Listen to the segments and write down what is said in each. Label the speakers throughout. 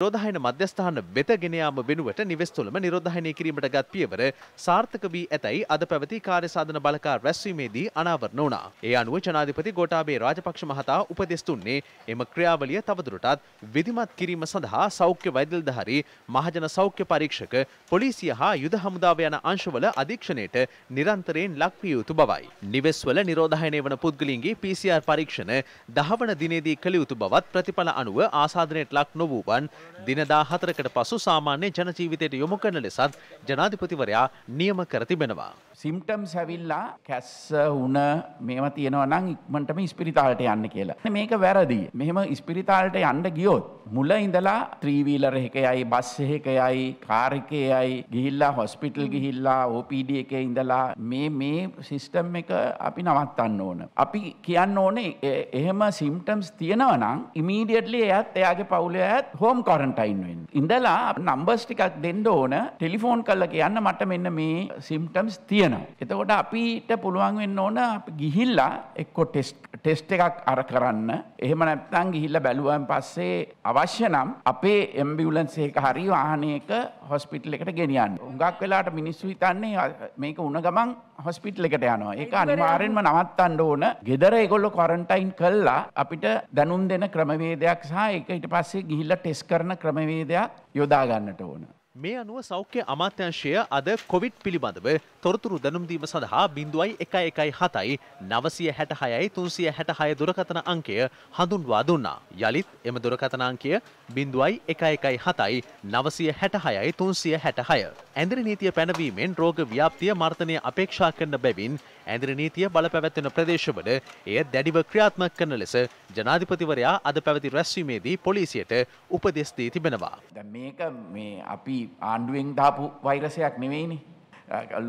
Speaker 1: නිරෝධායන මධ්‍යස්ථාන වෙත ගෙන යාම වෙනුවට නිවෙස් තුළම නිරෝධායනය කිරීමට ගත් පියවර සාර්ථක වී ඇතැයි අද පැවති කාර්ය සාධන බලකා රැස්වීමේදී අනාවරණ වුණා. ඒ අනුව ජනාධිපති ගෝඨාභය රාජපක්ෂ මහතා උපදෙස් දුන්නේ එම ක්‍රියාවලිය තවදුරටත් විධිමත් කිරීම සඳහා සෞඛ්‍ය වෛද්‍යධාරී මහජන සෞඛ්‍ය පරීක්ෂක පොලිසිය හා යුද හමුදාව යන අංශවල අධීක්ෂණයට නිරන්තරයෙන් ලක්විය යුතු බවයි. නිවෙස්වල නිරෝධායනය වන පුද්ගලින්ගේ PCR පරීක්ෂණ දහවන දිනේදී කළ යුතු බවත් ප්‍රතිඵල අනුව ආසාදනයට ලක් නොවූවන් දිනදා හතරකට පසු සාමාන්‍ය ජනජීවිතයට යොමු කරන ලෙසත් ජනාධිපතිවරයා නියම කර තිබෙනවා.
Speaker 2: සිම්ටම්ස් හැවිල්ලා කැස්ස වුණ මේම තියෙනවනම් ඉක්මටම ඉස්පිරිතාලට යන්න කියලා මේක වැරදි මෙහෙම ඉස්පිරිතාලට යන්න ගියොත් මුල ඉඳලා ත්‍රීවීලර එකයයි බස් එකයයි කාරිකයයි ගිහිල්ලා හොස්පිටල් ගිහිල්ලා ඕපඩ එක ඉඳලා මේ මේ සිිස්ටම් එක අපි නවත්තන්න ඕන අපි කියන්න ඕනේ එහෙම සිම්ටම්ස් තියෙනවනම් ඉමීඩියටලි එයත් එයාගේ පවුල ඇත් හෝම් කොරන්ටයින්ෙන් ඉඳලා නම්බස් ටිකක් දෙන්න ඕන ටෙලිෆෝන් කල්ල කියන්න මට මෙන්න මේ සිම්ටම්ස් තියෙන තියෙනවා. එතකොට අපිට පුළුවන් වෙන්න ඕන ගිහිල්ලා එක්කෝ ටෙස්ට් එකක් අර කරන්න. එහෙම නැත්නම් ගිහිල්ලා බැලුවන් පස්සේ අවශ්‍ය නම් අපේ එම්බියුලන්ස් එක හරි වාහනයක හොස්පිටල් එකට ගෙනියන්න. හුඟක් වෙලාට මිනිස්සු හිතන්නේ මේක උණ ගමන් හොස්පිටල් එකට යනවා. ඒක අනිවාර්යෙන්ම නවත්තන්න ඕන. ගෙදර ඒගොල්ලෝ ක්වොරන්ටයින් කළා අපිට දැනුම් දෙන ක්‍රමවේදයක් සහ ඒක ඊට පස්සේ ගිහිල්ලා ටෙස්ට් කරන ක්‍රමවේදයක් යොදා ගන්නට ඕන.
Speaker 1: මේ අනුව සෞඛ්‍ය අමාත්‍යංශය අද කොවිඩ් පිළිබඳව තොරතුරු දැනුම්දීම සඳහා බිඳුවයි එකයි එකයි හතයි නවසිය හැට හයයි තුන්සිය හැට හය දුරකතන අංකය හඳුන්වා දුන්නා. යළිත් එම දුරකතන අංකය බිඳුවයි එකයි එකයි හතයි නවසිය හැට හයයි තුන්සිය හැට හය. ඇඳරි නීතිය පැනවීමෙන් රෝග ව්‍යාප්තිය මර්තනය අපේක්ෂා කරන බැවින් ඇඳර නීතිය බල පැවැත්වෙන ප්‍රදේශවල එය දැඩිව ක්‍රියාත්මක කරන ලෙස ජනාධිපතිවරයා අද පැවති රැස්වීමේදී පොලිසියට උපදෙස් දී තිබෙනවා.
Speaker 2: මේක මේ අපි ආණ්ඩුවෙන් දාපු වෛරසයක් නෙවෙයිනි.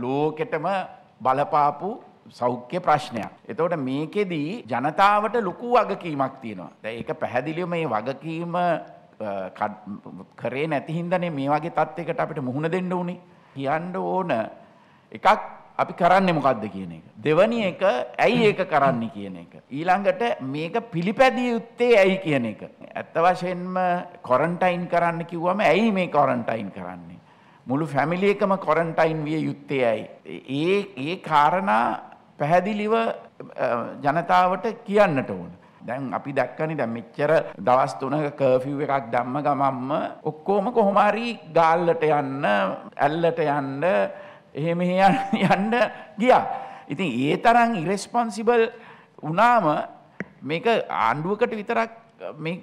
Speaker 2: ලෝකෙටම බලපාපු සෞඛ්‍ය ප්‍රශ්නයක්. එතවට මේකෙදී ජනතාවට ලොකු වගකීමක් තියෙනවා. ඒක පැහැදිලිව මේ වගකීම කරේ නැතිහින්දනේ මේ වගේ තත්ත්වයකට අපිට මුහුණ දෙන්න උනේ. කියන්න ඕන එකක් අපි කරන්නේ මොකක්ද කියන එක. දෙවනි එක ඇයි ඒක කරන්නේ කියන එක. ඊළඟට මේක පිළිපැදිය යුත්තේ ඇයි කියන එක. ඇත්ත වශයෙන්ම කොරන්ටයින් කරන්න කිව්වම ඇයි මේ කොරන්ටයින් කරන්නේ. මුළු ෆැමිලි එකම කොරන්ටයින් විය යුත්තේ ඇයි. ඒ ඒ කාරණා පැහැදිලිව ජනතාවට කියන්නට ඕන. දැන් අපි දැක්කනි දැන් මෙච්චර දවස් තුනක කර්ෆිව් එකක් දැම්ම ගමම්ම ඔක්කොම කොහොම හරි ගාල්ලට යන්න ඇල්ලට යන්න එහෙ මෙහෙ යන්න ගියා. ඉතින් ඒ තරම් ඉරෙස්පොන්සිබල් වුණාම මේක ආණ්ඩුවකට විතරක්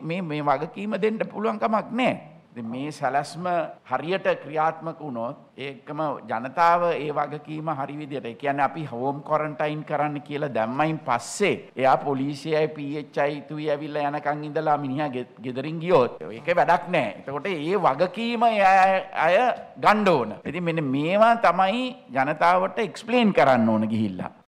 Speaker 2: මේ වගකීම දෙන්න පුළුවන් කමක් නැහැ. මේ සැලැස්ම හරියට ක්‍රියාත්මක වුණොත් ඒකම ජනතාව ඒ වගකීම හරිවිදියට එකයන් අපි හෝම් කොරන්ටයින් කරන්න කියලා දැම්මයින් පස්සේ එයා පොලිසියයි පීච්චයිතුයි ඇවිල්ල යනකං ඉඳලා මිනිහ ගෙදරින් ගියෝත් ඒක වැඩක් නෑ එතකොට ඒ වගකීම අය ගණ්ඩෝන. ඇති මෙ මේවා තමයි ජනතාවට එක්ස්පලේන් කරන්න ඕන ගිහිල්ලා.